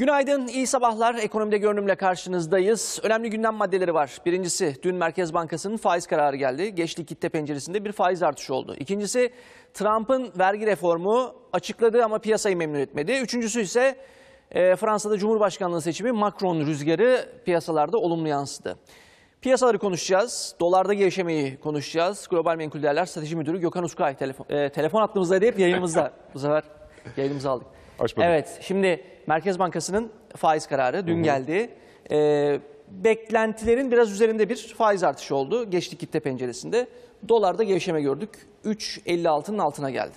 Günaydın, iyi sabahlar. Ekonomide görünümle karşınızdayız. Önemli gündem maddeleri var. Birincisi, dün Merkez Bankası'nın faiz kararı geldi. Geçti kitle penceresinde bir faiz artışı oldu. İkincisi, Trump'ın vergi reformu açıkladı ama piyasayı memnun etmedi. Üçüncüsü ise e, Fransa'da Cumhurbaşkanlığı seçimi Macron rüzgarı piyasalarda olumlu yansıdı. Piyasaları konuşacağız, dolarda gevşemeyi konuşacağız. Global Menkul Değerler Strateji Müdürü Gökhan Uskay telefon, e, telefon attığımızda değil, yayınımızda bu sefer yayınımızı aldık. Açmadım. Evet, şimdi Merkez Bankası'nın faiz kararı dün Hı -hı. geldi. Ee, beklentilerin biraz üzerinde bir faiz artışı oldu. Geçti kitle penceresinde. Dolarda gevşeme gördük. 3.56'nın altına geldi.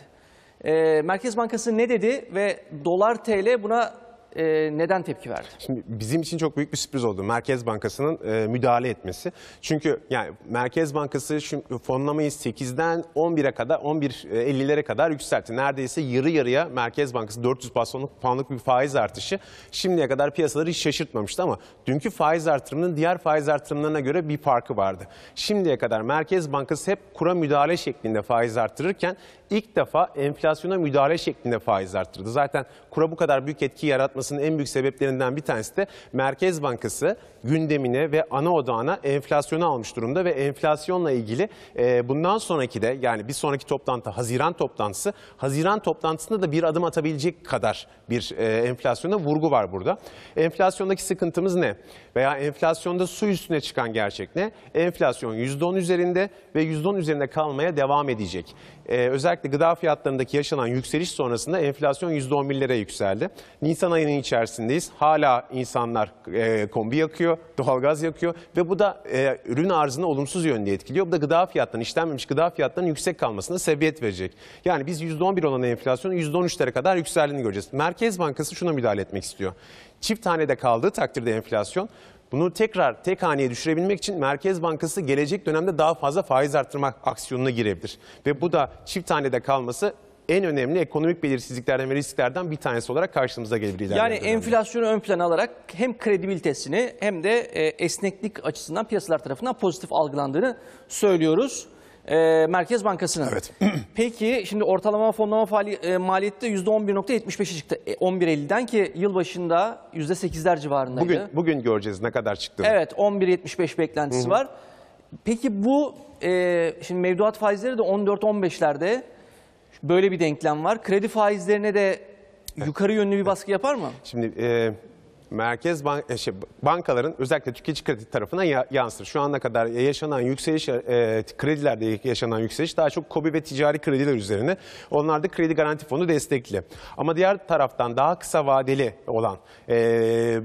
Ee, Merkez Bankası ne dedi ve dolar TL buna e, neden tepki verdi? Şimdi bizim için çok büyük bir sürpriz oldu Merkez Bankası'nın e, müdahale etmesi. Çünkü yani Merkez Bankası şu fonlamayı 8'den 11'e kadar 11.50'lere kadar yükseltti. Neredeyse yarı yarıya Merkez Bankası 400 bastonluk puanlık bir faiz artışı şimdiye kadar piyasaları hiç şaşırtmamıştı ama dünkü faiz artırımının diğer faiz artırımlarına göre bir farkı vardı. Şimdiye kadar Merkez Bankası hep kura müdahale şeklinde faiz artırırken ilk defa enflasyona müdahale şeklinde faiz arttırdı. Zaten kura bu kadar büyük etki yaratması yapmasının en büyük sebeplerinden bir tanesi de Merkez Bankası gündemine ve ana odağına enflasyonu almış durumda ve enflasyonla ilgili e, bundan sonraki de yani bir sonraki toplantı Haziran toplantısı Haziran toplantısında da bir adım atabilecek kadar bir e, enflasyona vurgu var burada. Enflasyondaki sıkıntımız ne? Veya enflasyonda su üstüne çıkan gerçek ne? Enflasyon %10 üzerinde ve %10 üzerinde kalmaya devam edecek. Ee, özellikle gıda fiyatlarındaki yaşanan yükseliş sonrasında enflasyon %11'lere yükseldi. Nisan ayının içerisindeyiz. Hala insanlar e, kombi yakıyor, doğalgaz yakıyor ve bu da e, ürün arzını olumsuz yönde etkiliyor. Bu da gıda fiyatlarının, işlenmemiş gıda fiyatlarının yüksek kalmasına sebebiyet verecek. Yani biz %11 olan enflasyonun %13'lere kadar yükseldiğini göreceğiz. Merkez Bankası şuna müdahale etmek istiyor. Çift tane de kaldığı takdirde enflasyon bunu tekrar tek haneye düşürebilmek için Merkez Bankası gelecek dönemde daha fazla faiz artırma aksiyonuna girebilir. Ve bu da çift hanede kalması en önemli ekonomik belirsizliklerden ve risklerden bir tanesi olarak karşımıza gelebilir. Yani dönemde. enflasyonu ön plan alarak hem kredibilitesini hem de e, esneklik açısından piyasalar tarafından pozitif algılandığını söylüyoruz e, Merkez Bankası'nın. Evet. Peki şimdi ortalama fonlama faali, e, maliyette %11.75'e çıktı. E, 11.50'den ki yılbaşında %8'ler civarındaydı. Bugün, bugün göreceğiz ne kadar çıktı. Evet 11.75 beklentisi Hı -hı. var. Peki bu e, şimdi mevduat faizleri de 14-15'lerde böyle bir denklem var. Kredi faizlerine de yukarı yönlü bir baskı yapar mı? Şimdi e, Merkez bank e, şey, bankaların özellikle tüketici kredi tarafına ya, yansır. Şu ana kadar yaşanan yükseliş, e, kredilerde yaşanan yükseliş daha çok KOBİ ve ticari krediler üzerine. Onlar da kredi garanti fonu destekli. Ama diğer taraftan daha kısa vadeli olan... E,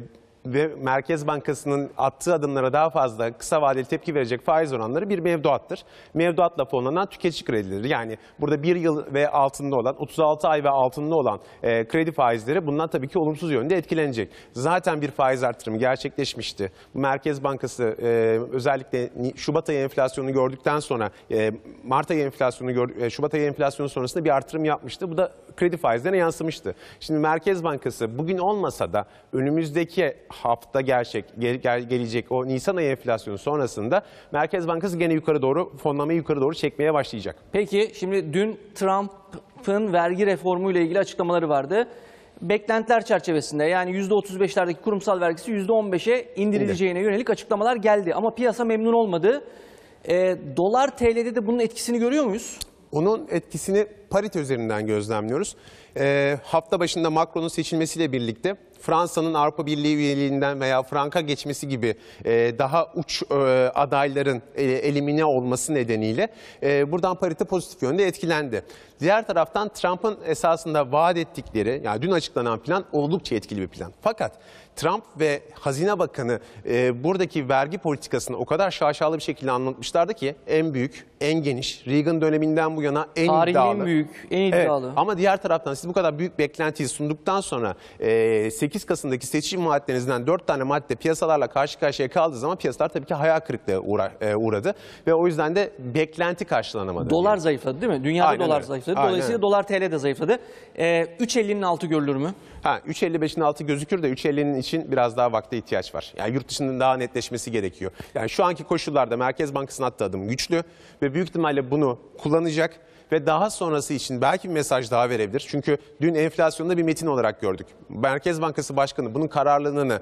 ve Merkez Bankası'nın attığı adımlara daha fazla kısa vadeli tepki verecek faiz oranları bir mevduattır. Mevduatla fonlanan tüketici kredileri yani burada bir yıl ve altında olan 36 ay ve altında olan e, kredi faizleri bundan tabii ki olumsuz yönde etkilenecek. Zaten bir faiz artırımı gerçekleşmişti. Merkez Bankası e, özellikle Şubat ayı enflasyonu gördükten sonra e, Mart ayı enflasyonu e, Şubat ayı enflasyonu sonrasında bir artırım yapmıştı. Bu da kredi faizlerine yansımıştı. Şimdi Merkez Bankası bugün olmasa da önümüzdeki hafta gerçek gel, gelecek o Nisan ayı enflasyonu sonrasında Merkez Bankası gene yukarı doğru fonlamayı yukarı doğru çekmeye başlayacak. Peki şimdi dün Trump'ın vergi reformu ile ilgili açıklamaları vardı beklentiler çerçevesinde yani %35'lerdeki kurumsal vergisi %15'e indirileceğine yönelik açıklamalar geldi. Ama piyasa memnun olmadı. E, dolar TL'de de bunun etkisini görüyor muyuz? Onun etkisini parite üzerinden gözlemliyoruz. E, hafta başında Macron'un seçilmesiyle birlikte Fransa'nın Avrupa Birliği üyeliğinden veya Frank'a geçmesi gibi e, daha uç e, adayların e, elimine olması nedeniyle e, buradan parite pozitif yönde etkilendi. Diğer taraftan Trump'ın esasında vaat ettikleri, yani dün açıklanan plan oldukça etkili bir plan. Fakat Trump ve Hazine Bakanı e, buradaki vergi politikasını o kadar şaşalı bir şekilde anlatmışlardı ki en büyük, en geniş, Reagan döneminden bu yana en Tarihin iddialı. Tarihin büyük, en iddialı. Evet, ama diğer taraftan siz bu kadar büyük beklentiyi sunduktan sonra e, 8 Kasım'daki seçim vaatlerinizden 4 tane madde piyasalarla karşı karşıya kaldığı zaman piyasalar tabii ki hayal kırıklığı uğra, e, uğradı. Ve o yüzden de beklenti karşılanamadı. Dolar yani. zayıfladı değil mi? Dünyada Aynen dolar öyle. zayıfladı. Aynen. Dolayısıyla dolar TL de zayıfladı. E, 3.50'nin altı görülür mü? Ha, 3.55'in altı gözükür de 3.50'nin için biraz daha vakte ihtiyaç var. Yani yurt dışının daha netleşmesi gerekiyor. Yani şu anki koşullarda Merkez Bankası'nın attığı adım güçlü ve büyük ihtimalle bunu kullanacak ve daha sonrası için belki bir mesaj daha verebilir. Çünkü dün enflasyonda bir metin olarak gördük. Merkez Bankası Başkanı bunun kararlılığını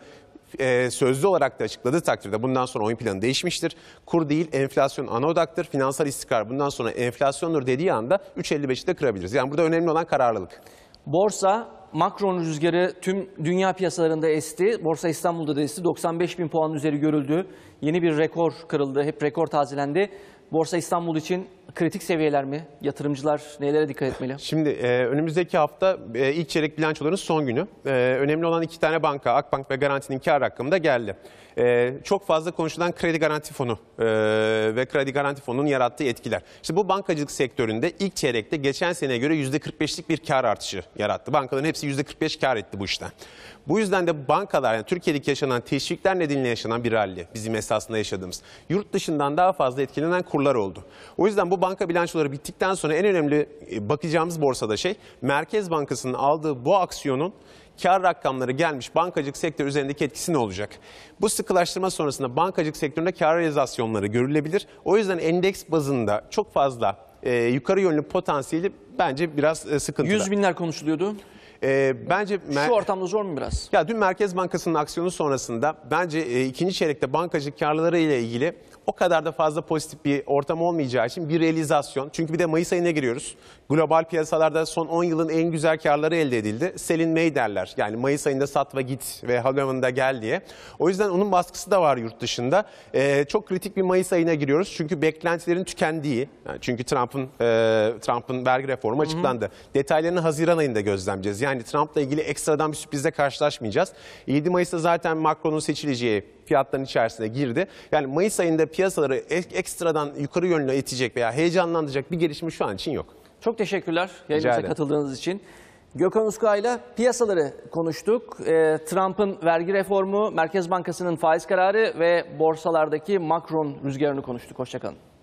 e, sözlü olarak da açıkladığı takdirde bundan sonra oyun planı değişmiştir. Kur değil enflasyon ana odaktır. Finansal istikrar bundan sonra enflasyondur dediği anda 3.55'i de kırabiliriz. Yani burada önemli olan kararlılık. Borsa Macron rüzgarı tüm dünya piyasalarında esti. Borsa İstanbul'da da esti. 95 bin puan üzeri görüldü. Yeni bir rekor kırıldı. Hep rekor tazelendi. Borsa İstanbul için kritik seviyeler mi? Yatırımcılar nelere dikkat etmeli? Şimdi e, önümüzdeki hafta e, ilk çeyrek bilançoların son günü. E, önemli olan iki tane banka, Akbank ve Garanti'nin kar rakamında geldi. E, çok fazla konuşulan kredi garanti fonu e, ve kredi garanti fonunun yarattığı etkiler. İşte bu bankacılık sektöründe ilk çeyrekte geçen seneye göre %45'lik bir kar artışı yarattı. Bankaların hepsi %45 kar etti bu işten. Bu yüzden de bankalar yani Türkiye'deki yaşanan teşvikler nedeniyle yaşanan bir rally bizim esasında yaşadığımız. Yurt dışından daha fazla etkilenen kurlar oldu. O yüzden bu banka bilançoları bittikten sonra en önemli e, bakacağımız borsada şey Merkez Bankası'nın aldığı bu aksiyonun kar rakamları gelmiş bankacık sektör üzerindeki etkisi ne olacak? Bu sıkılaştırma sonrasında bankacık sektöründe kar realizasyonları görülebilir. O yüzden endeks bazında çok fazla e, yukarı yönlü potansiyeli bence biraz e, sıkıntılı. 100 binler konuşuluyordu. E, bence Şu ortamda zor mu biraz? Ya dün Merkez Bankası'nın aksiyonu sonrasında bence e, ikinci çeyrekte bankacılık karlıları ile ilgili o kadar da fazla pozitif bir ortam olmayacağı için bir realizasyon. Çünkü bir de Mayıs ayına giriyoruz. Global piyasalarda son 10 yılın en güzel karları elde edildi. Selin May derler. Yani Mayıs ayında sat ve git ve Haluman'da gel diye. O yüzden onun baskısı da var yurt dışında. E, çok kritik bir Mayıs ayına giriyoruz. Çünkü beklentilerin tükendiği. Yani çünkü Trump'ın e, Trump'ın vergi reformu açıklandı. Hı hı. Detaylarını Haziran ayında gözlemleyeceğiz. Yani yani Trump'la ilgili ekstradan bir sürprizle karşılaşmayacağız. 7 Mayıs'ta zaten Macron'un seçileceği fiyatların içerisine girdi. Yani Mayıs ayında piyasaları ek ekstradan yukarı yönlü itecek veya heyecanlandıracak bir gelişme şu an için yok. Çok teşekkürler yayınımıza katıldığınız için. Gökhan Uska ile piyasaları konuştuk. E, Trump'ın vergi reformu, Merkez Bankası'nın faiz kararı ve borsalardaki Macron rüzgarını konuştuk. Hoşçakalın.